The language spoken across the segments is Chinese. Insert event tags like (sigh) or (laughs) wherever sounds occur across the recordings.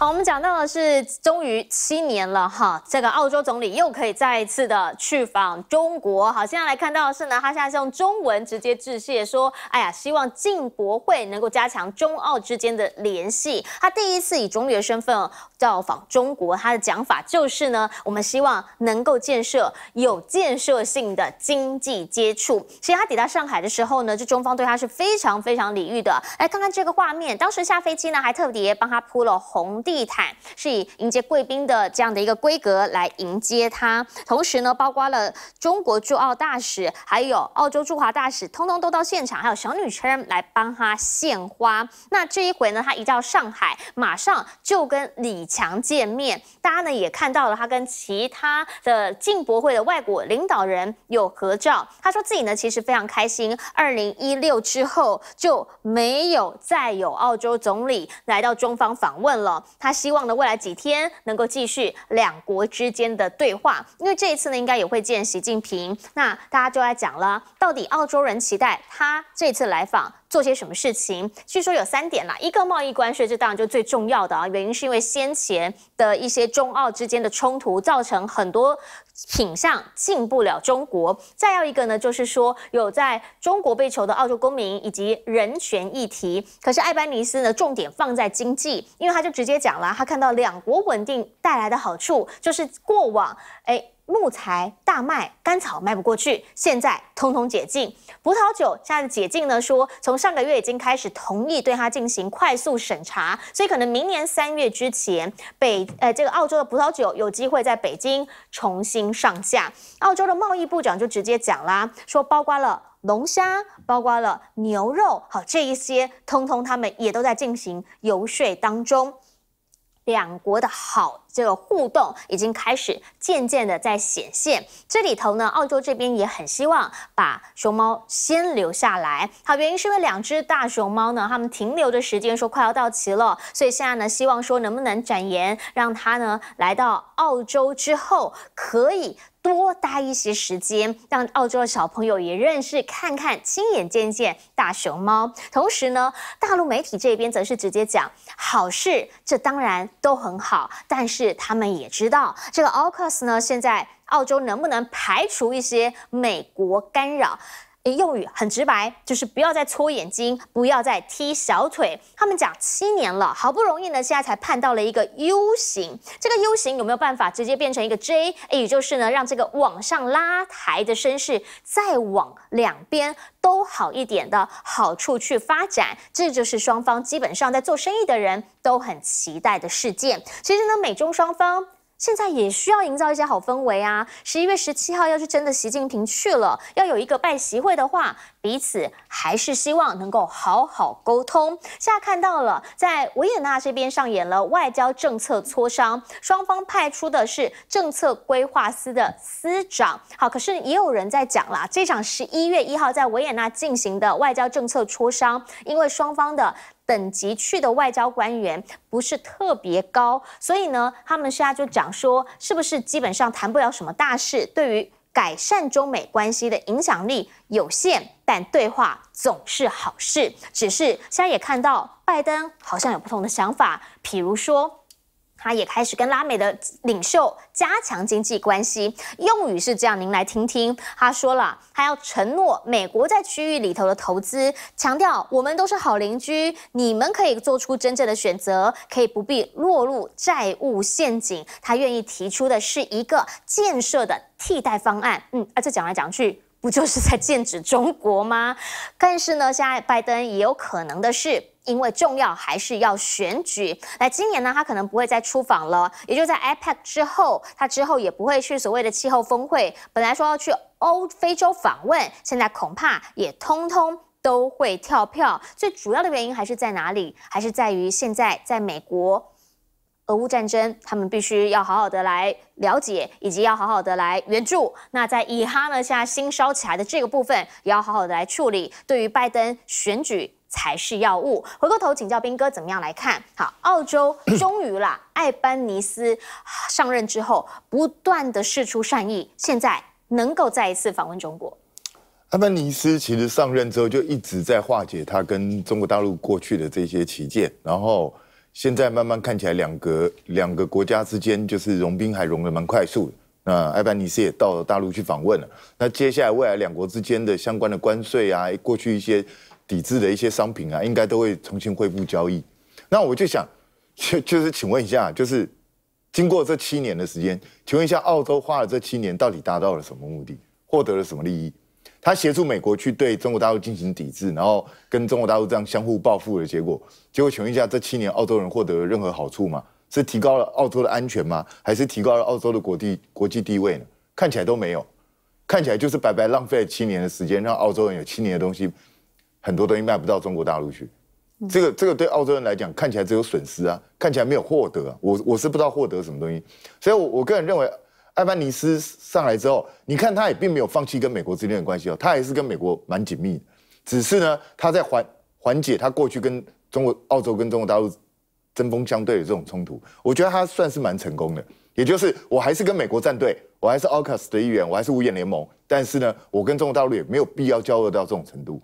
好，我们讲到的是，终于七年了哈，这个澳洲总理又可以再一次的去访中国。好，现在来看到的是呢，他现在是用中文直接致谢说：“哎呀，希望进博会能够加强中澳之间的联系。”他第一次以总理的身份到访中国，他的讲法就是呢，我们希望能够建设有建设性的经济接触。其实他抵达上海的时候呢，这中方对他是非常非常礼遇的。哎，看看这个画面，当时下飞机呢，还特别帮他铺了红。地毯是以迎接贵宾的这样的一个规格来迎接他，同时呢，包括了中国驻澳大使，还有澳洲驻华大使，通通都到现场，还有小女生来帮他献花。那这一回呢，他一到上海，马上就跟李强见面。大家呢也看到了，他跟其他的进博会的外国领导人有合照。他说自己呢其实非常开心，二零一六之后就没有再有澳洲总理来到中方访问了。他希望呢，未来几天能够继续两国之间的对话，因为这一次呢，应该也会见习近平。那大家就来讲了，到底澳洲人期待他这次来访做些什么事情？据说有三点啦，一个贸易关税，这当然就最重要的啊，原因是因为先前的一些中澳之间的冲突，造成很多。品相进不了中国，再要一个呢，就是说有在中国被囚的澳洲公民以及人权议题。可是艾班尼斯呢，重点放在经济，因为他就直接讲了，他看到两国稳定带来的好处就是过往，哎。木材、大麦、甘草卖不过去，现在通通解禁。葡萄酒现在解禁呢，说从上个月已经开始同意对它进行快速审查，所以可能明年三月之前，北呃这个澳洲的葡萄酒有机会在北京重新上架。澳洲的贸易部长就直接讲啦，说包括了龙虾、包括了牛肉，好这一些通通他们也都在进行游说当中，两国的好。这个互动已经开始渐渐的在显现，这里头呢，澳洲这边也很希望把熊猫先留下来。好，原因是因为两只大熊猫呢，它们停留的时间说快要到齐了，所以现在呢，希望说能不能展延，让它呢来到澳洲之后可以多待一些时间，让澳洲的小朋友也认识看看，亲眼见见大熊猫。同时呢，大陆媒体这边则是直接讲，好事，这当然都很好，但是。是，他们也知道这个 a l c s 呢，现在澳洲能不能排除一些美国干扰？用语很直白，就是不要再搓眼睛，不要再踢小腿。他们讲七年了，好不容易呢，现在才判到了一个 U 型。这个 U 型有没有办法直接变成一个 J？也就是呢，让这个往上拉抬的身势再往两边都好一点的好处去发展。这就是双方基本上在做生意的人都很期待的事件。其实呢，美中双方。现在也需要营造一些好氛围啊！十一月十七号要去真的，习近平去了，要有一个拜习会的话。彼此还是希望能够好好沟通。现在看到了，在维也纳这边上演了外交政策磋商，双方派出的是政策规划司的司长。好，可是也有人在讲啦，这场十一月一号在维也纳进行的外交政策磋商，因为双方的等级去的外交官员不是特别高，所以呢，他们现在就讲说，是不是基本上谈不了什么大事？对于改善中美关系的影响力有限，但对话总是好事。只是现在也看到拜登好像有不同的想法，比如说。他也开始跟拉美的领袖加强经济关系，用语是这样，您来听听，他说了，他要承诺美国在区域里头的投资，强调我们都是好邻居，你们可以做出真正的选择，可以不必落入债务陷阱，他愿意提出的是一个建设的替代方案，嗯，啊，这讲来讲去不就是在 (laughs) 剑指中国吗？但是呢，现在拜登也有可能的是。因为重要还是要选举，那今年呢，他可能不会再出访了，也就在 IPAC 之后，他之后也不会去所谓的气候峰会。本来说要去欧非洲访问，现在恐怕也通通都会跳票。最主要的原因还是在哪里？还是在于现在在美国，俄乌战争，他们必须要好好的来了解，以及要好好的来援助。那在以哈呢，现在新烧起来的这个部分，也要好好的来处理。对于拜登选举。才是药物。回过头请教斌哥，怎么样来看好澳洲？(clears throat) 终于啦，艾班尼斯上任之后，不断的示出善意，现在能够再一次访问中国。艾班尼斯其实上任之后就一直在化解他跟中国大陆过去的这些歧舰，然后现在慢慢看起来，两个两个国家之间就是融冰还融的蛮快速的。那艾班尼斯也到大陆去访问了，那接下来未来两国之间的相关的关税啊，过去一些。抵制的一些商品啊，应该都会重新恢复交易。那我就想，(laughs) 就就是请问一下，就是经过这七年的时间，请问一下，澳洲花了这七年到底达到了什么目的，获得了什么利益？他协助美国去对中国大陆进行抵制，然后跟中国大陆这样相互报复的结果，结果请问一下，这七年澳洲人获得了任何好处吗？是提高了澳洲的安全吗？还是提高了澳洲的国地国际地位呢？看起来都没有，看起来就是白白浪费了七年的时间，让澳洲人有七年的东西。很多东西卖不到中国大陆去，这个这个对澳洲人来讲看起来只有损失啊，看起来没有获得。啊。我我是不知道获得什么东西，所以，我我个人认为，艾班尼斯上来之后，你看他也并没有放弃跟美国之间的关系哦，他还是跟美国蛮紧密的。只是呢，他在缓缓解他过去跟中国、澳洲跟中国大陆针锋相对的这种冲突，我觉得他算是蛮成功的。也就是，我还是跟美国站队，我还是澳克斯的一员，我还是五眼联盟。但是呢，我跟中国大陆也没有必要交恶到这种程度。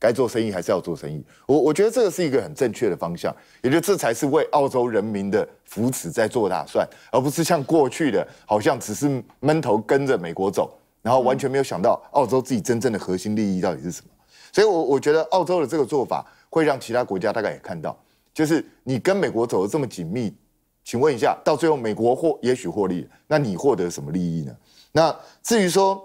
该做生意还是要做生意，我我觉得这个是一个很正确的方向，也就这才是为澳洲人民的福祉在做打算，而不是像过去的，好像只是闷头跟着美国走，然后完全没有想到澳洲自己真正的核心利益到底是什么。所以，我我觉得澳洲的这个做法会让其他国家大概也看到，就是你跟美国走的这么紧密，请问一下，到最后美国获也许获利，那你获得什么利益呢？那至于说，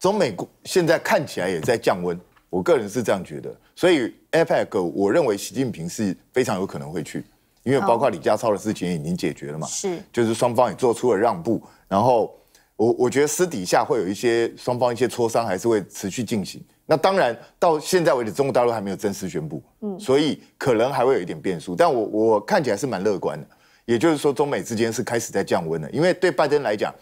从美国现在看起来也在降温。我个人是这样觉得，所以 APEC 我认为习近平是非常有可能会去，因为包括李家超的事情已经解决了嘛，是，就是双方也做出了让步，然后我我觉得私底下会有一些双方一些磋商还是会持续进行。那当然到现在为止，中国大陆还没有正式宣布，嗯，所以可能还会有一点变数，但我我看起来是蛮乐观的，也就是说中美之间是开始在降温了，因为对拜登来讲，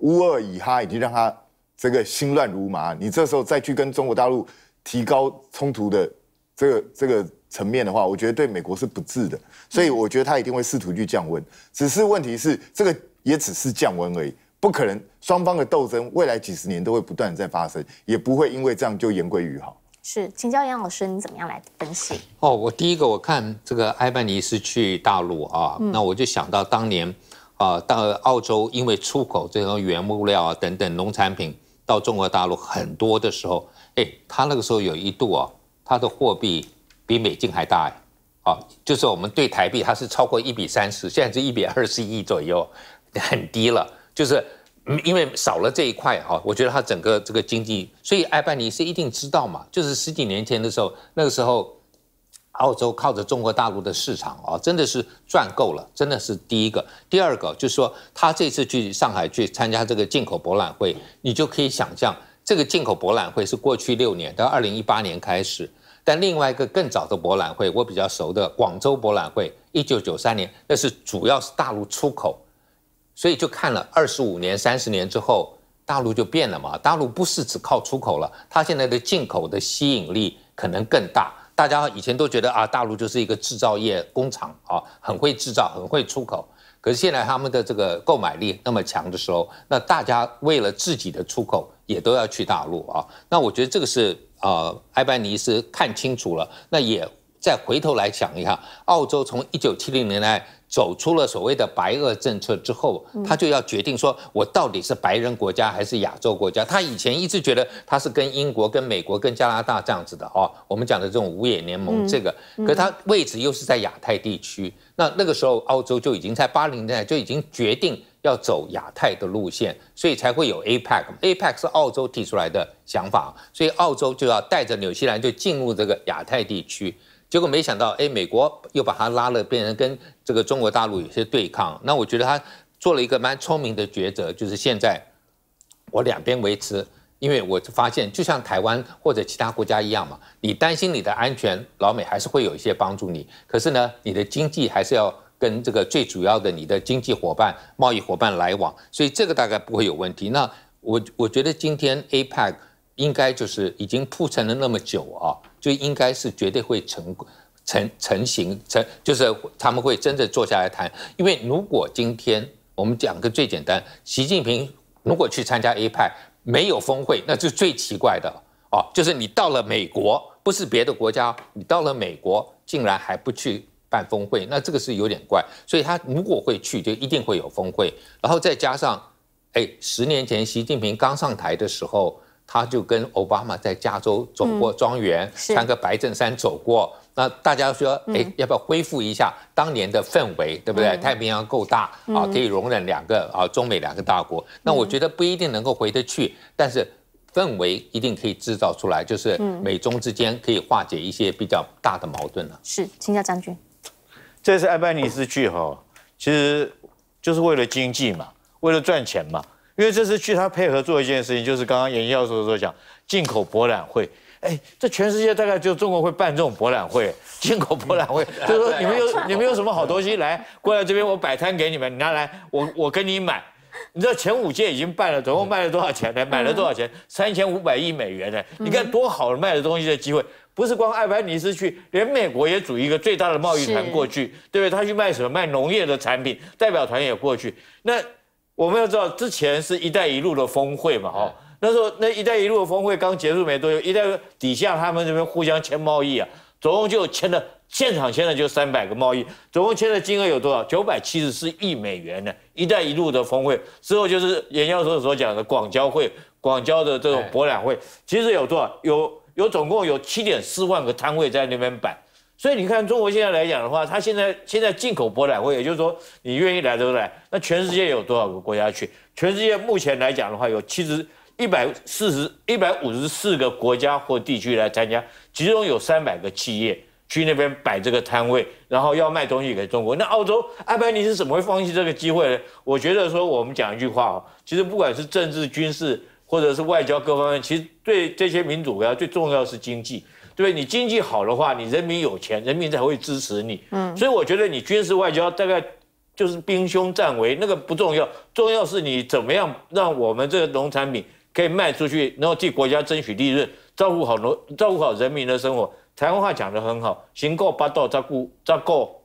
乌二以哈已经让他这个心乱如麻，你这时候再去跟中国大陆。提高冲突的这个这个层面的话，我觉得对美国是不治的，所以我觉得他一定会试图去降温。只是问题是，这个也只是降温而已，不可能双方的斗争未来几十年都会不断在发生，也不会因为这样就言归于好。是，请教杨老师，你怎么样来分析？哦，我第一个我看这个埃班尼是去大陆啊，那我就想到当年啊，到澳洲因为出口这种原物料啊等等农产品。到中国大陆很多的时候，哎，他那个时候有一度哦，他的货币比美金还大哎，好，就是我们对台币，它是超过一比三十，现在是一比二十一左右，很低了，就是因为少了这一块哈，我觉得他整个这个经济，所以艾拜尼是一定知道嘛，就是十几年前的时候，那个时候。澳洲靠着中国大陆的市场啊，真的是赚够了，真的是第一个。第二个就是说，他这次去上海去参加这个进口博览会，你就可以想象，这个进口博览会是过去六年到二零一八年开始。但另外一个更早的博览会，我比较熟的广州博览会，一九九三年，那是主要是大陆出口，所以就看了二十五年、三十年之后，大陆就变了嘛。大陆不是只靠出口了，它现在的进口的吸引力可能更大。大家以前都觉得啊，大陆就是一个制造业工厂啊，很会制造，很会出口。可是现在他们的这个购买力那么强的时候，那大家为了自己的出口，也都要去大陆啊。那我觉得这个是啊，埃班尼斯看清楚了，那也再回头来想一下，澳洲从一九七零年代。走出了所谓的白俄政策之后，他就要决定说，我到底是白人国家还是亚洲国家？他以前一直觉得他是跟英国、跟美国、跟加拿大这样子的哦。我们讲的这种五眼联盟，这个，可他位置又是在亚太地区。那那个时候，澳洲就已经在八零年代就已经决定要走亚太的路线，所以才会有 APEC。APEC 是澳洲提出来的想法，所以澳洲就要带着纽西兰就进入这个亚太地区。结果没想到，哎，美国又把他拉了，变成跟这个中国大陆有些对抗。那我觉得他做了一个蛮聪明的抉择，就是现在我两边维持，因为我发现就像台湾或者其他国家一样嘛，你担心你的安全，老美还是会有一些帮助你。可是呢，你的经济还是要跟这个最主要的你的经济伙伴、贸易伙伴来往，所以这个大概不会有问题。那我我觉得今天 APEC。应该就是已经铺陈了那么久啊，就应该是绝对会成成成型成，就是他们会真的坐下来谈。因为如果今天我们讲个最简单，习近平如果去参加 A 派没有峰会，那是最奇怪的啊。就是你到了美国，不是别的国家，你到了美国竟然还不去办峰会，那这个是有点怪。所以他如果会去，就一定会有峰会。然后再加上，哎，十年前习近平刚上台的时候。他就跟奥巴马在加州走过庄园，穿个白衬衫走过。那大家说，哎，要不要恢复一下当年的氛围，对不对？太平洋够大啊，可以容忍两个啊中美两个大国。那我觉得不一定能够回得去，但是氛围一定可以制造出来，就是美中之间可以化解一些比较大的矛盾了。是，请教将军，这是艾班尼斯去哈，其实就是为了经济嘛，为了赚钱嘛。因为这次去，他配合做一件事情，就是刚刚严教授所讲进口博览会。哎，这全世界大概就中国会办这种博览会，进口博览会，(laughs) 就是说你们有你们有什么好东西来过来这边，我摆摊给你们，你拿来，我我跟你买。你知道前五届已经办了，总共卖了多少钱？呢？买了多少钱？三千五百亿美元呢！你看多好卖的东西的机会，不是光爱白尼斯去，连美国也组一个最大的贸易团过去，对不对？他去卖什么？卖农业的产品，代表团也过去。那。我们要知道，之前是一带一路的峰会嘛？哦，那时候那一带一路的峰会刚结束没多久，一带底下他们这边互相签贸易啊，总共就签了现场签了就三百个贸易，总共签的金额有多少？九百七十四亿美元呢。一带一路的峰会之后就是严教授所讲的广交会，广交的这种博览会，其实有多少？有有总共有七点四万个摊位在那边摆。所以你看，中国现在来讲的话，它现在现在进口博览会，也就是说，你愿意来都来。那全世界有多少个国家去？全世界目前来讲的话，有七十一百四十一百五十四个国家或地区来参加，其中有三百个企业去那边摆这个摊位，然后要卖东西给中国。那澳洲、阿伯尼是怎么会放弃这个机会呢？我觉得说，我们讲一句话哦，其实不管是政治、军事，或者是外交各方面，其实对这些民主国家最重要是经济。对你经济好的话，你人民有钱，人民才会支持你。嗯，所以我觉得你军事外交大概就是兵凶战危，那个不重要，重要是你怎么样让我们这个农产品可以卖出去，然后替国家争取利润，照顾好农，照顾好人民的生活。台湾话讲得很好，行够八道照过，照过。